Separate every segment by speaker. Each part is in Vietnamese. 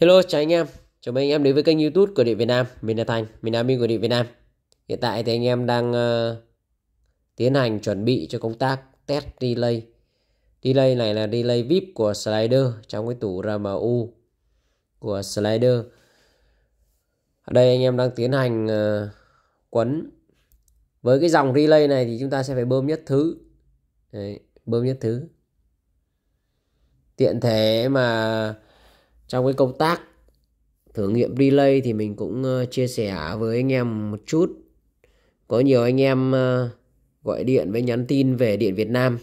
Speaker 1: Hello chào anh em, chào mừng anh em đến với kênh youtube của Điện Việt Nam Mình là Thành, mình là Minh của Điện Việt Nam Hiện tại thì anh em đang uh, tiến hành chuẩn bị cho công tác test relay Relay này là relay VIP của slider trong cái tủ RMU của slider Ở đây anh em đang tiến hành uh, quấn Với cái dòng relay này thì chúng ta sẽ phải bơm nhất thứ Đấy, bơm nhất thứ Tiện thể mà trong cái công tác thử nghiệm relay thì mình cũng ờ, chia sẻ với anh em một chút có nhiều anh em ờ, gọi điện với nhắn tin về điện Việt Nam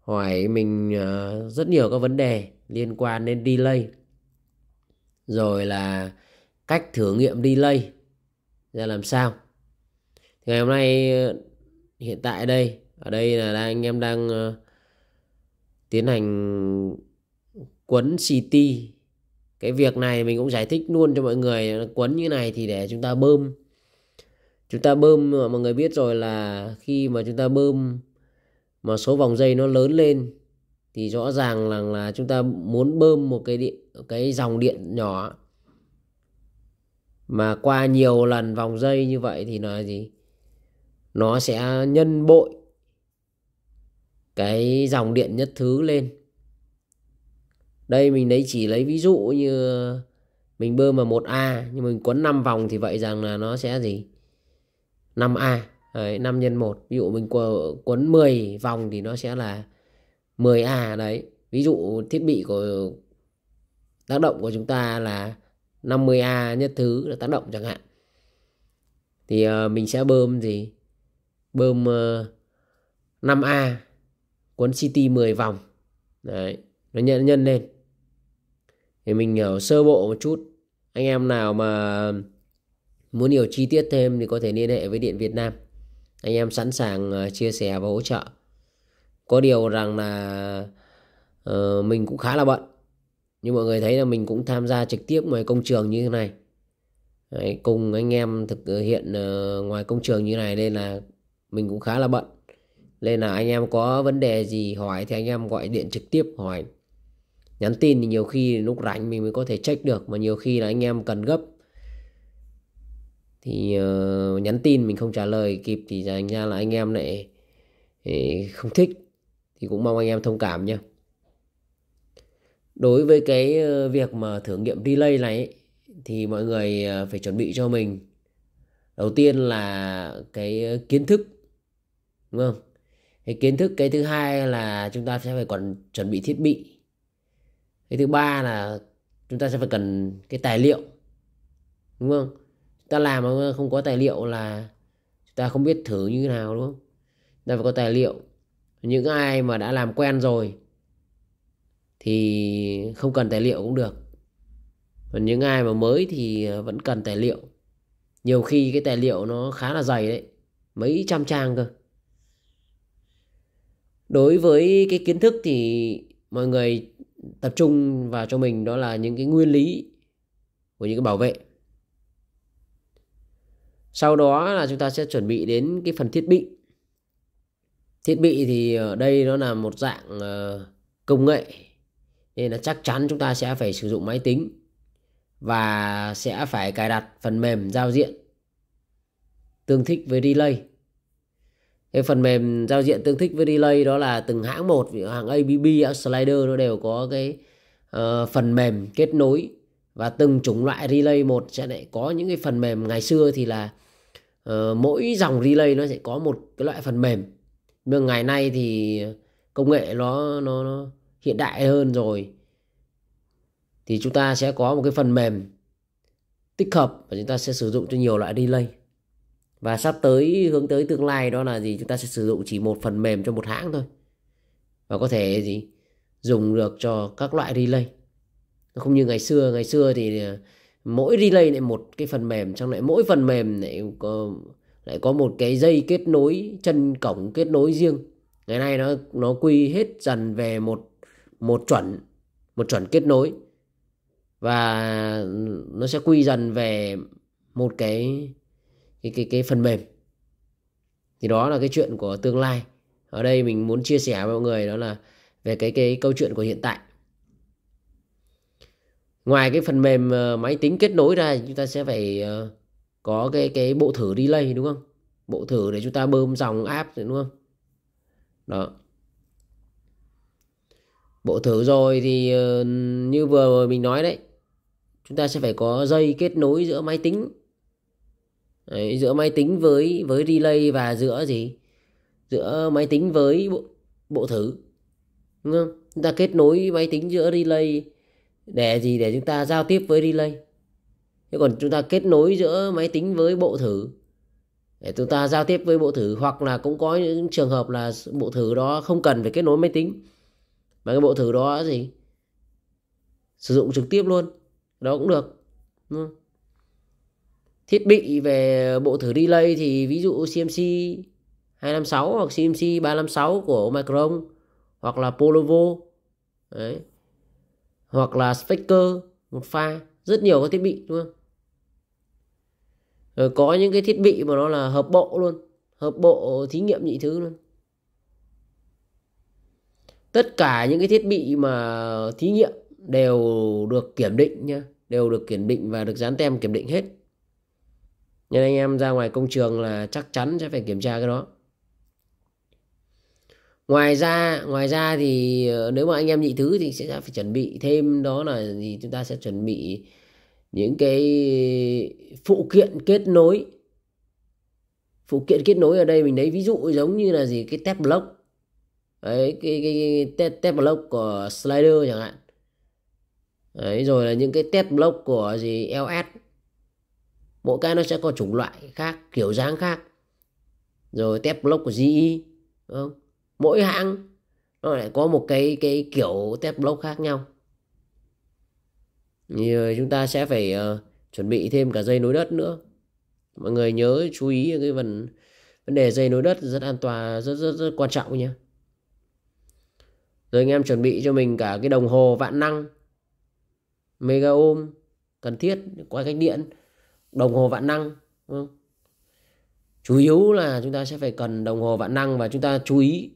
Speaker 1: hỏi mình ờ, rất nhiều các vấn đề liên quan đến delay rồi là cách thử nghiệm delay ra làm sao thì ngày hôm nay hiện tại đây ở đây là anh em đang tiến hành quấn CT cái việc này mình cũng giải thích luôn cho mọi người quấn như này thì để chúng ta bơm chúng ta bơm mà mọi người biết rồi là khi mà chúng ta bơm mà số vòng dây nó lớn lên thì rõ ràng là là chúng ta muốn bơm một cái điện cái dòng điện nhỏ mà qua nhiều lần vòng dây như vậy thì nó gì nó sẽ nhân bội cái dòng điện nhất thứ lên đây mình lấy chỉ lấy ví dụ như mình bơm vào 1A nhưng mình quấn 5 vòng thì vậy rằng là nó sẽ gì 5A đấy, 5 nhân 1 ví dụ mình quấn 10 vòng thì nó sẽ là 10A đấy ví dụ thiết bị của tác động của chúng ta là 50A nhất thứ là tác động chẳng hạn thì uh, mình sẽ bơm gì bơm uh, ờ, 5A quấn CT 10 vòng đấy nó nhân nhân lên thì mình hiểu ờ, sơ bộ một chút anh em nào mà muốn hiểu chi tiết thêm thì có thể liên hệ với điện Việt Nam anh em sẵn sàng ờ, chia sẻ và hỗ trợ có điều rằng là uh, mình cũng khá là bận nhưng mọi người thấy là mình cũng tham gia trực tiếp ngoài công trường như thế này Đấy, cùng anh em thực hiện uh, ngoài công trường như này nên là mình cũng khá là bận nên là anh em có vấn đề gì hỏi thì anh em gọi điện trực tiếp hỏi nhắn tin thì nhiều khi lúc rảnh mình mới có thể check được mà nhiều khi là anh em cần gấp thì uh, nhắn tin mình không trả lời kịp thì thành ra là anh em lại ờ, không thích thì cũng mong anh em thông cảm nhé đối với cái ờ, việc mà thử nghiệm relay này ấy, thì mọi người phải chuẩn bị cho mình đầu tiên là cái kiến thức đúng không cái kiến thức cái thứ hai là chúng ta sẽ phải còn chuẩn bị thiết bị cái thứ ba là chúng ta sẽ phải cần cái tài liệu đúng không chúng ta làm mà không có tài liệu là chúng ta không biết thử như thế nào đúng không chúng ta phải có tài liệu những ai mà đã làm quen rồi thì không cần tài liệu cũng được còn những ai mà mới thì vẫn cần tài liệu nhiều khi cái tài liệu nó khá là dày đấy mấy trăm trang cơ đối với cái kiến thức thì mọi người tập trung vào cho mình đó là những cái nguyên lý của những cái bảo vệ sau đó là chúng ta sẽ chuẩn bị đến cái phần thiết bị thiết bị thì ở đây nó là một dạng ờ, công nghệ nên là chắc chắn chúng ta sẽ phải sử dụng máy tính và sẽ phải cài đặt phần mềm giao diện tương thích với relay cái phần mềm giao diện tương thích với delay đó là từng hãng một vì hàng ABB, hãng slider nó đều có cái uh, phần mềm kết nối và từng chủng loại relay một sẽ lại có những cái phần mềm ngày xưa thì là uh, mỗi dòng relay nó sẽ có một cái loại phần mềm nhưng ngày nay thì công nghệ nó nó, nó hiện đại hơn rồi thì chúng ta sẽ có một cái phần mềm tích hợp và chúng ta sẽ sử dụng cho nhiều loại relay và sắp tới hướng tới tương lai đó là gì chúng ta sẽ sử dụng chỉ một phần mềm cho một hãng thôi và có thể gì dùng được cho các loại relay không như ngày xưa ngày xưa thì ờ, mỗi relay lại một cái phần mềm trong lại mỗi phần mềm lại có lại có một cái dây kết nối chân cổng kết nối riêng ngày nay nó nó quy hết dần về một một chuẩn một chuẩn kết nối và nó sẽ quy dần về một cái cái cái cái phần mềm thì đó là cái chuyện của tương lai ở đây mình muốn chia sẻ với mọi người đó là về cái cái câu chuyện của hiện tại ngoài cái phần mềm ờ, máy tính kết nối ra chúng ta sẽ phải ờ, có cái cái bộ thử delay đúng không bộ thử để chúng ta bơm dòng app đúng không đó bộ thử rồi thì ờ, như vừa mình nói đấy chúng ta sẽ phải có dây kết nối giữa máy tính Đấy, giữa máy tính với với relay và giữa gì giữa máy tính với bộ, bộ thử đúng không chúng ta kết nối máy tính giữa relay để gì để chúng ta giao tiếp với relay thế còn chúng ta kết nối giữa máy tính với bộ thử để chúng ta giao tiếp với bộ thử hoặc là cũng có những trường hợp là bộ thử đó không cần phải kết nối máy tính mà cái bộ thử đó gì sử dụng trực tiếp luôn đó cũng được đúng không? thiết bị về bộ thử relay thì ví dụ CMC 256 hoặc CMC 356 của Micron hoặc là Polovo đấy hoặc là speaker một pha rất nhiều các thiết bị đúng không rồi có những cái thiết bị mà nó là hợp bộ luôn hợp bộ thí nghiệm nhị thứ luôn tất cả những cái thiết bị mà thí nghiệm đều được kiểm định nhá đều được kiểm định và được dán tem kiểm định hết nên anh em ra ngoài công trường là chắc chắn sẽ phải kiểm tra cái đó ngoài ra ngoài ra thì ờ, nếu mà anh em nhị thứ thì sẽ phải chuẩn bị thêm đó là gì? chúng ta sẽ chuẩn bị những cái phụ kiện kết nối phụ kiện kết nối ở đây mình lấy ví dụ giống như là gì cái tép block đấy cái cái, cái tép, tép block của slider chẳng hạn đấy rồi là những cái tép block của gì ls mỗi cái nó sẽ có chủng loại khác kiểu dáng khác rồi tép block của GE không? mỗi hãng nó lại có một cái cái kiểu tép block khác nhau thì ờ, chúng ta sẽ phải uh, chuẩn bị thêm cả dây nối đất nữa mọi người nhớ chú ý cái phần vấn đề dây nối đất rất an toàn rất rất rất quan trọng nhé rồi anh em chuẩn bị cho mình cả cái đồng hồ vạn năng mega ohm cần thiết qua cách điện đồng hồ vạn năng đúng không? chủ yếu là chúng ta sẽ phải cần đồng hồ vạn năng và chúng ta chú ý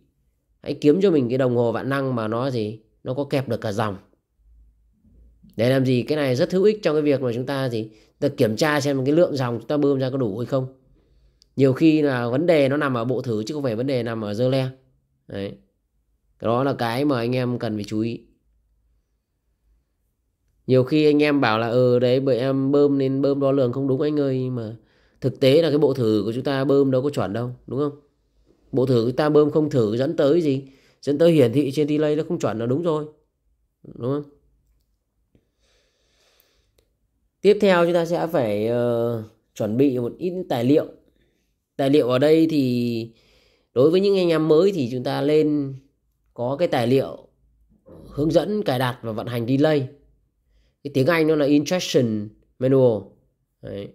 Speaker 1: hãy kiếm cho mình cái đồng hồ vạn năng mà nó gì nó có kẹp được cả dòng để làm gì cái này rất hữu ích trong cái việc mà chúng ta gì ta kiểm tra xem cái lượng dòng chúng ta bơm ra có đủ hay không nhiều khi là vấn đề nó nằm ở bộ thử chứ không phải vấn đề nằm ở dơ le đấy đó là cái mà anh em cần phải chú ý nhiều khi anh em bảo là ừ đấy bởi em bơm nên bơm đo lường không đúng anh ơi nhưng mà thực tế là cái bộ thử của chúng ta bơm đâu có chuẩn đâu đúng không bộ thử chúng ta bơm không thử dẫn tới gì dẫn tới hiển thị trên delay nó không chuẩn là đúng rồi đúng không tiếp theo chúng ta sẽ phải uh, chuẩn bị một ít tài liệu tài liệu ở đây thì đối với những anh em mới thì chúng ta lên có cái tài liệu hướng dẫn cài đặt và vận hành delay cái tiếng Anh nó là instruction manual Đấy.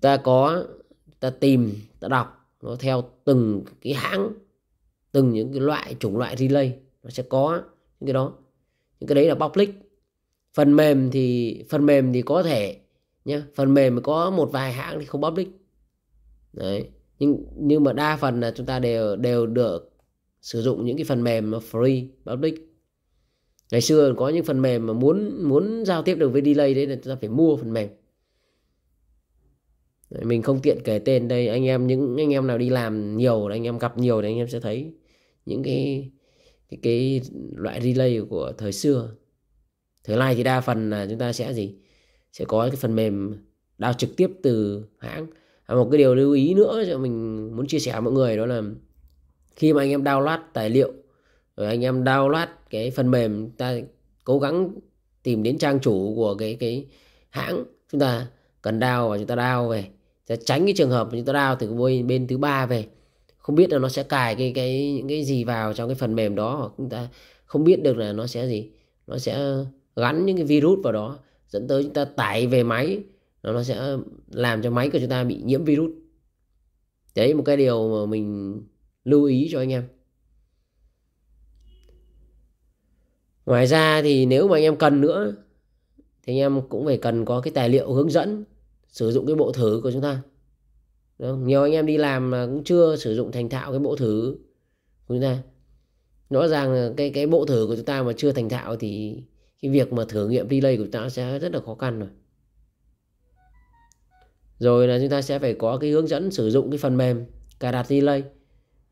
Speaker 1: ta có ta tìm ta đọc nó theo từng cái hãng từng những cái loại chủng loại relay nó sẽ có những cái đó những cái đấy là public phần mềm thì phần mềm thì có thể nhé phần mềm có một vài hãng thì không public đấy nhưng nhưng mà đa phần là chúng ta đều đều được sử dụng những cái phần mềm mà free public ngày xưa có những phần mềm mà muốn muốn giao tiếp được với delay đấy là chúng ta phải mua phần mềm mình không tiện kể tên đây anh em những anh em nào đi làm nhiều anh em gặp nhiều thì anh em sẽ thấy những cái cái, cái loại relay của thời xưa thời nay thì đa phần là chúng ta sẽ gì sẽ có cái phần mềm đào trực tiếp từ hãng à, một cái điều lưu ý nữa cho mình muốn chia sẻ với mọi người đó là khi mà anh em download tài liệu rồi anh em download cái phần mềm ta cố gắng tìm đến trang chủ của cái cái hãng chúng ta cần đào và chúng ta đào về sẽ tránh cái trường hợp chúng ta đào từ bên, bên thứ ba về không biết là nó sẽ cài cái cái những cái gì vào trong cái phần mềm đó hoặc chúng ta không biết được là nó sẽ gì nó sẽ gắn những cái virus vào đó dẫn tới chúng ta tải về máy nó sẽ làm cho máy của chúng ta bị nhiễm virus đấy một cái điều mà mình lưu ý cho anh em ngoài ra thì nếu mà anh em cần nữa thì anh em cũng phải cần có cái tài liệu hướng dẫn sử dụng cái bộ thử của chúng ta Đúng không? nhiều anh em đi làm mà cũng chưa sử dụng thành thạo cái bộ thử của chúng ta rõ ràng cái cái bộ thử của chúng ta mà chưa thành thạo thì cái việc mà thử nghiệm relay của chúng ta sẽ rất là khó khăn rồi rồi là chúng ta sẽ phải có cái hướng dẫn sử dụng cái phần mềm cài đặt relay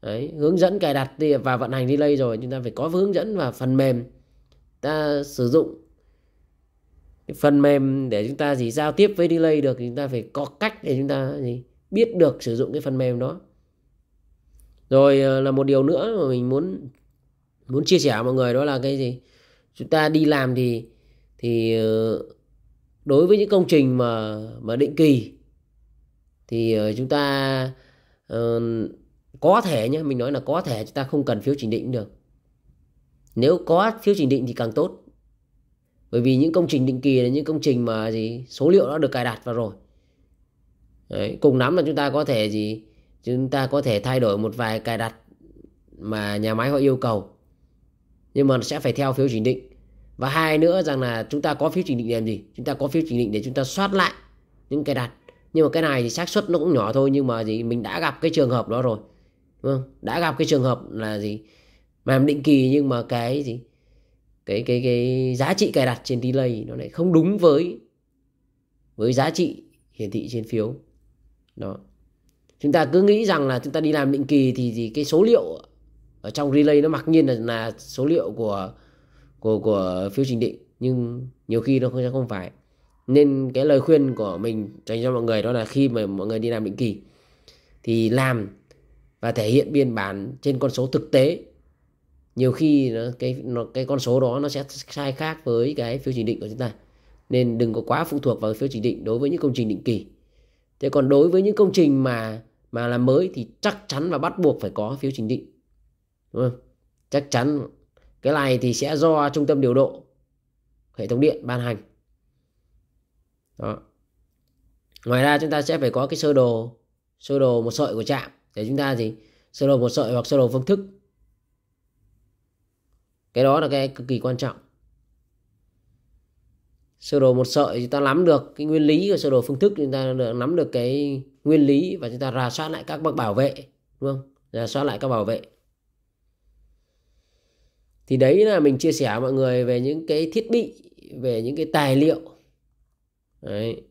Speaker 1: Đấy, hướng dẫn cài đặt và vận hành relay rồi chúng ta phải có hướng dẫn và phần mềm ta sử dụng phần mềm để chúng ta gì giao tiếp với delay được thì chúng ta phải có cách để chúng ta gì biết được sử dụng cái phần mềm đó rồi ờ, là một điều nữa mà mình muốn muốn chia sẻ mọi người đó là cái gì chúng ta đi làm thì thì ờ, đối với những công trình mà mà định kỳ thì ờ, chúng ta uh, có thể nhé mình nói là có thể chúng ta không cần phiếu chỉnh định được nếu có phiếu chỉ định thì càng tốt bởi vì những công trình định kỳ là những công trình mà gì số liệu đã được cài đặt vào rồi Đấy, cùng lắm là chúng ta có thể gì chúng ta có thể thay đổi một vài cài đặt mà nhà máy họ yêu cầu nhưng mà sẽ phải theo phiếu chỉ định và hai nữa rằng là chúng ta có phiếu chỉ định để làm gì chúng ta có phiếu chỉ định để chúng ta soát lại những cài đặt nhưng mà cái này thì xác suất nó cũng nhỏ thôi nhưng mà gì mình đã gặp cái trường hợp đó rồi đúng không đã gặp cái trường hợp là gì mà định kỳ nhưng mà cái gì cái cái cái giá trị cài đặt trên delay nó lại không đúng với với giá trị hiển thị trên phiếu đó chúng ta cứ nghĩ rằng là chúng ta đi làm định kỳ thì gì cái số liệu ở trong relay nó mặc nhiên là là số liệu của của của phiếu trình định nhưng nhiều khi nó không không phải nên cái lời khuyên của mình dành cho mọi người đó là khi mà mọi người đi làm định kỳ thì làm và thể hiện biên bản trên con số thực tế nhiều khi nó, cái nó, cái con số đó nó sẽ sai khác với cái phiếu chỉ định của chúng ta nên đừng có quá phụ thuộc vào phiếu chỉ định đối với những công trình định kỳ thế còn đối với những công trình mà mà làm mới thì chắc chắn và bắt buộc phải có phiếu chỉ định đúng không chắc chắn cái này thì sẽ do trung tâm điều độ hệ thống điện ban hành đó ngoài ra chúng ta sẽ phải có cái sơ đồ sơ đồ một sợi của trạm để chúng ta gì sơ đồ một sợi hoặc sơ đồ phương thức cái đó là cái cực kỳ quan trọng sơ đồ một sợi chúng ta nắm được cái nguyên lý của sơ đồ phương thức chúng ta được nắm được cái nguyên lý và chúng ta rà soát lại các bậc bảo vệ đúng không rà soát lại các bảo vệ thì đấy là mình chia sẻ mọi người về những cái thiết bị về những cái tài liệu đấy,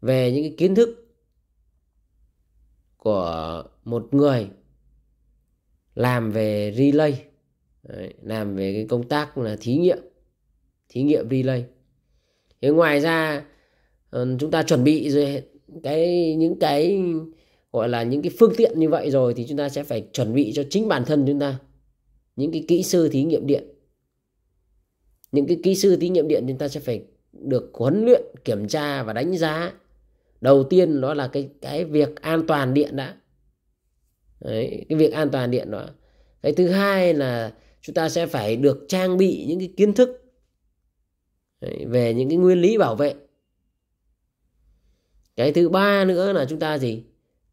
Speaker 1: về những cái kiến thức của một người làm về relay Đấy, làm về cái công tác là thí nghiệm thí nghiệm relay thế ngoài ra ờ, chúng ta chuẩn bị rồi cái những cái gọi là những cái phương tiện như vậy rồi thì chúng ta sẽ phải chuẩn bị cho chính bản thân chúng ta những cái kỹ sư thí nghiệm điện những cái kỹ sư thí nghiệm điện chúng ta sẽ phải được huấn luyện kiểm tra và đánh giá đầu tiên đó là cái cái việc an toàn điện đã Đấy, cái việc an toàn điện đó cái thứ hai là chúng ta sẽ phải được trang bị những cái kiến thức về những cái nguyên lý bảo vệ cái thứ ba nữa là chúng ta gì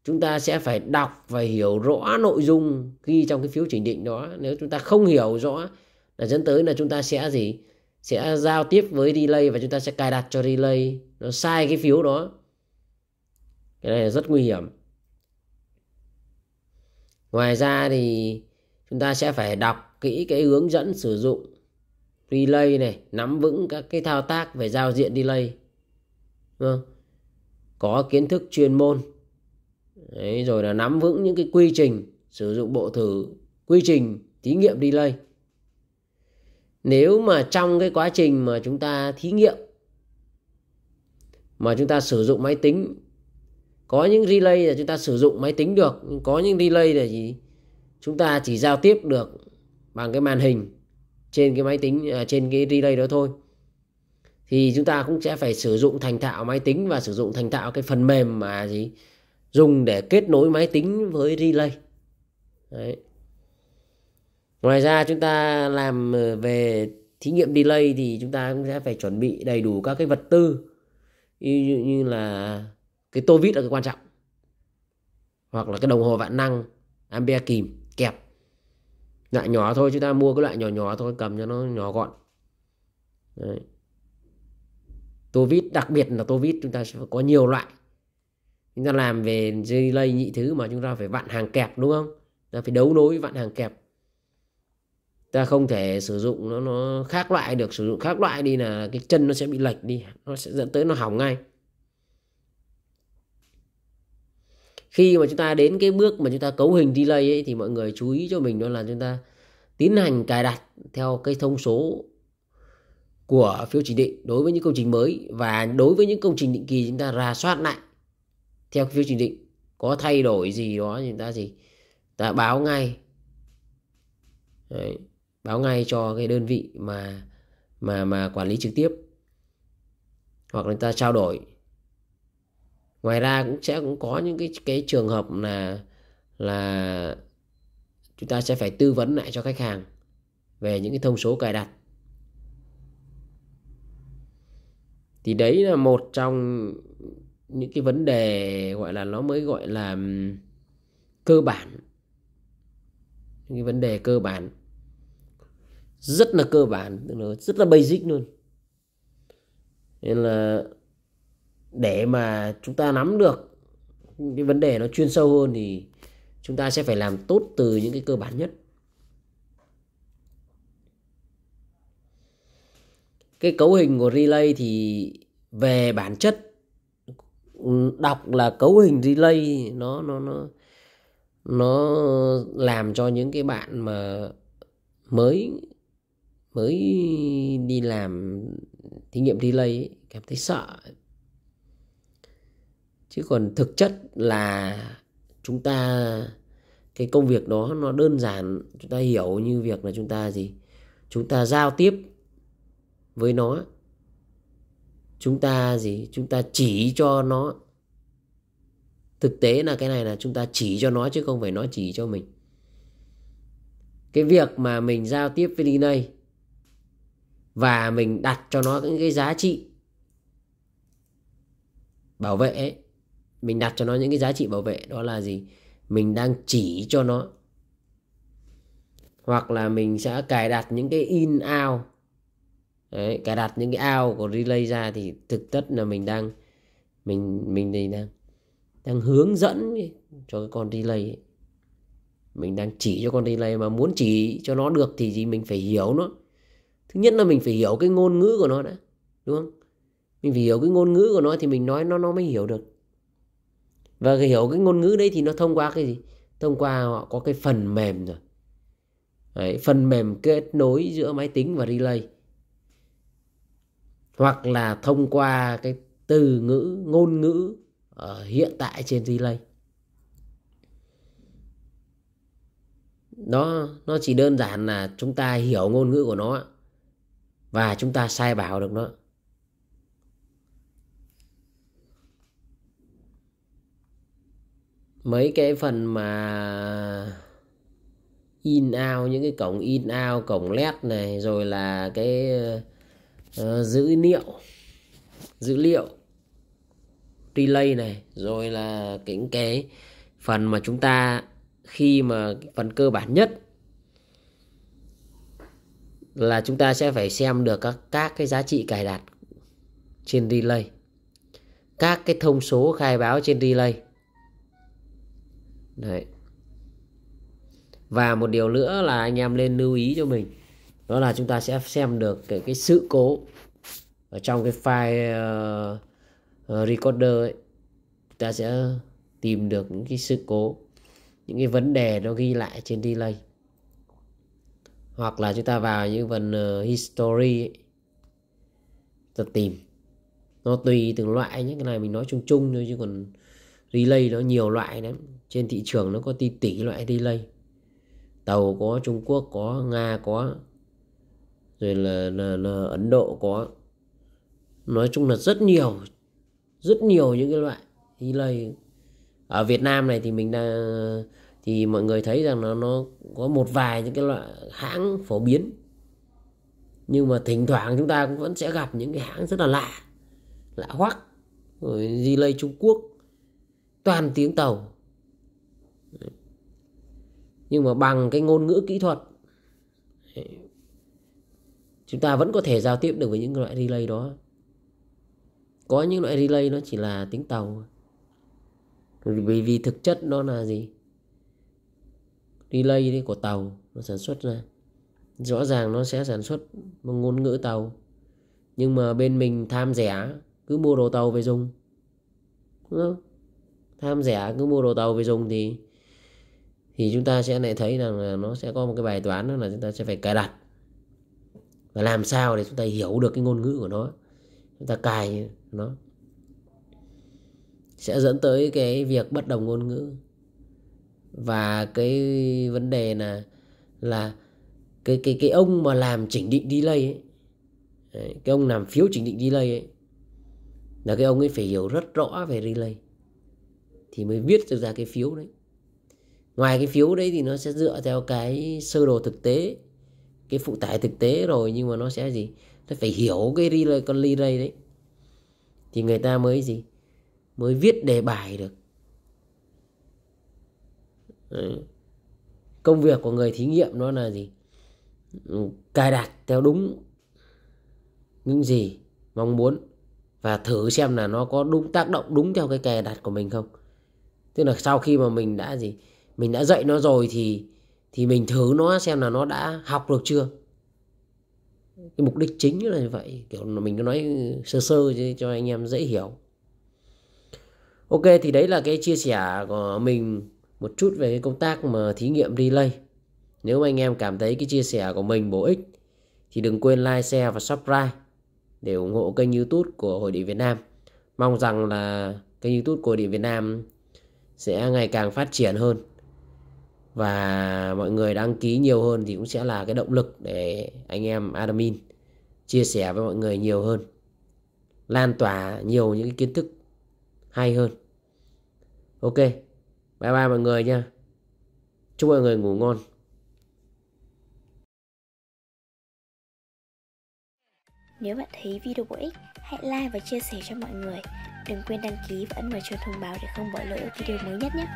Speaker 1: chúng ta sẽ phải đọc và hiểu rõ nội dung ghi trong cái phiếu chỉnh định đó nếu chúng ta không hiểu rõ là dẫn tới là chúng ta sẽ gì sẽ giao tiếp với relay và chúng ta sẽ cài đặt cho relay nó sai cái phiếu đó cái này là rất nguy hiểm ngoài ra thì chúng ta sẽ phải đọc kỹ cái hướng dẫn sử dụng relay này nắm vững các cái thao tác về giao diện delay Đúng không? có kiến thức chuyên môn Đấy, rồi là nắm vững những cái quy trình sử dụng bộ thử quy trình thí nghiệm delay nếu mà trong cái quá trình mà chúng ta thí nghiệm mà chúng ta sử dụng máy tính có những relay là chúng ta sử dụng máy tính được nhưng có những relay là gì chúng ta chỉ giao tiếp được bằng cái màn hình trên cái máy tính à, trên cái relay đó thôi thì chúng ta cũng sẽ phải sử dụng thành thạo máy tính và sử dụng thành thạo cái phần mềm mà gì dùng để kết nối máy tính với relay Đấy. ngoài ra chúng ta làm ờ, về thí nghiệm delay thì chúng ta cũng sẽ phải chuẩn bị đầy đủ các cái vật tư như, như là cái tô vít là cái quan trọng hoặc là cái đồng hồ vạn năng ampere kìm kẹp loại nhỏ thôi chúng ta mua cái loại nhỏ nhỏ thôi cầm cho nó nhỏ gọn Đấy. tô vít đặc biệt là tô vít chúng ta sẽ có nhiều loại chúng ta làm về dây lây nhị thứ mà chúng ta phải vặn hàng kẹp đúng không ta phải đấu nối vặn hàng kẹp ta không thể sử dụng nó nó khác loại được sử dụng khác loại đi là cái chân nó sẽ bị lệch đi nó sẽ dẫn tới nó hỏng ngay khi mà chúng ta đến cái bước mà chúng ta cấu hình delay ấy, thì mọi người chú ý cho mình đó là chúng ta tiến hành cài đặt theo cái thông số của phiếu chỉ định đối với những công trình mới và đối với những công trình định kỳ chúng ta ra soát lại theo phiếu chỉ định có thay đổi gì đó thì chúng ta gì ta báo ngay Đấy, báo ngay cho cái đơn vị mà mà mà quản lý trực tiếp hoặc là chúng ta trao đổi ngoài ra cũng sẽ cũng có những cái cái trường hợp là là chúng ta sẽ phải tư vấn lại cho khách hàng về những cái thông số cài đặt thì đấy là một trong những cái vấn đề gọi là nó mới gọi là cơ bản những cái vấn đề cơ bản rất là cơ bản rất là basic luôn nên là để mà chúng ta nắm được cái vấn đề nó chuyên sâu hơn thì chúng ta sẽ phải làm tốt từ những cái cơ bản nhất cái cấu hình của relay thì về bản chất đọc là cấu hình relay nó nó nó nó làm cho những cái bạn mà mới mới đi làm thí nghiệm relay ấy, cảm thấy sợ chứ còn thực chất là chúng ta cái công việc đó nó đơn giản chúng ta hiểu như việc là chúng ta gì chúng ta giao tiếp với nó chúng ta gì chúng ta chỉ cho nó thực tế là cái này là chúng ta chỉ cho nó chứ không phải nó chỉ cho mình cái việc mà mình giao tiếp với delay và mình đặt cho nó những cái giá trị bảo vệ ấy, mình đặt cho nó những cái giá trị bảo vệ đó là gì mình đang chỉ cho nó hoặc là mình sẽ cài đặt những cái in out Đấy, cài đặt những cái ao của relay ra thì thực chất là mình đang mình mình thì đang đang hướng dẫn cho cái con relay ấy. mình đang chỉ cho con relay mà muốn chỉ cho nó được thì gì mình phải hiểu nó thứ nhất là mình phải hiểu cái ngôn ngữ của nó đã đúng không mình phải hiểu cái ngôn ngữ của nó thì mình nói nó nó mới hiểu được và hiểu cái ngôn ngữ đấy thì nó thông qua cái gì thông qua họ có cái phần mềm rồi đấy, phần mềm kết nối giữa máy tính và relay hoặc là thông qua cái từ ngữ ngôn ngữ ở ờ, hiện tại trên relay nó nó chỉ đơn giản là chúng ta hiểu ngôn ngữ của nó và chúng ta sai bảo được nó mấy cái phần mà in out những cái cổng in out cổng led này rồi là cái uh, dữ liệu dữ liệu relay này rồi là những cái phần mà chúng ta khi mà phần cơ bản nhất là chúng ta sẽ phải xem được các các cái giá trị cài đặt trên relay các cái thông số khai báo trên relay đấy và một điều nữa là anh em nên lưu ý cho mình đó là chúng ta sẽ xem được cái, cái sự cố ở trong cái file uh, recorder ấy chúng ta sẽ tìm được những cái sự cố những cái vấn đề nó ghi lại trên delay hoặc là chúng ta vào những phần uh, history ấy, tìm nó tùy từng loại nhé cái này mình nói chung chung thôi chứ còn relay nó nhiều loại lắm trên thị trường nó có tỷ tỷ loại relay tàu có trung quốc có nga có rồi là, là, là ấn độ có nói chung là rất nhiều rất nhiều những cái loại relay ở việt nam này thì mình đang thì mọi người thấy rằng nó nó có một vài những cái loại hãng phổ biến nhưng mà thỉnh thoảng chúng ta cũng vẫn sẽ gặp những cái hãng rất là lạ lạ hoắc rồi relay trung quốc toàn tiếng tàu nhưng mà bằng cái ngôn ngữ kỹ thuật chúng ta vẫn có thể giao tiếp được với những loại relay đó có những loại relay nó chỉ là tiếng tàu vì vì thực chất nó là gì relay đấy của tàu nó sản xuất ra rõ ràng nó sẽ sản xuất một ngôn ngữ tàu nhưng mà bên mình tham rẻ cứ mua đồ tàu về dùng đúng không ham rẻ cứ mua đồ tàu về dùng thì thì chúng ta sẽ lại thấy rằng là nó sẽ có một cái bài toán đó là chúng ta sẽ phải cài đặt và làm sao để chúng ta hiểu được cái ngôn ngữ của nó chúng ta cài nó sẽ dẫn tới cái việc bất đồng ngôn ngữ và cái vấn đề là là cái cái cái ông mà làm chỉnh định delay ấy, cái ông làm phiếu chỉnh định delay ấy là cái ông ấy phải hiểu rất rõ về relay thì mới viết được ra cái phiếu đấy ngoài cái phiếu đấy thì nó sẽ dựa theo cái sơ đồ thực tế cái phụ tải thực tế rồi nhưng mà nó sẽ gì nó phải hiểu cái relay con relay đấy thì người ta mới gì mới viết đề bài được công việc của người thí nghiệm nó là gì ừ, cài đặt theo đúng những gì mong muốn và thử xem là nó có đúng tác động đúng theo cái cài đặt của mình không tức là sau khi mà mình đã gì mình đã dạy nó rồi thì thì mình thử nó xem là nó đã học được chưa cái mục đích chính là như vậy kiểu mình cứ nói sơ sơ cho anh em dễ hiểu ok thì đấy là cái chia sẻ của mình một chút về cái công tác mà thí nghiệm relay nếu mà anh em cảm thấy cái chia sẻ của mình bổ ích thì đừng quên like, share và subscribe để ủng hộ kênh youtube của Hội Điện Việt Nam. Mong rằng là kênh youtube của Hội Điện Việt Nam sẽ ngày càng phát triển hơn và mọi người đăng ký nhiều hơn thì cũng sẽ là cái động lực để anh em admin chia sẻ với mọi người nhiều hơn lan tỏa nhiều những cái kiến thức hay hơn ok bye bye mọi người nha chúc mọi người ngủ ngon Nếu bạn thấy video bổ ích, hãy like và chia sẻ cho mọi người. Đừng quên đăng ký và ấn vào chuông thông báo để không bỏ lỡ video mới nhất nhé.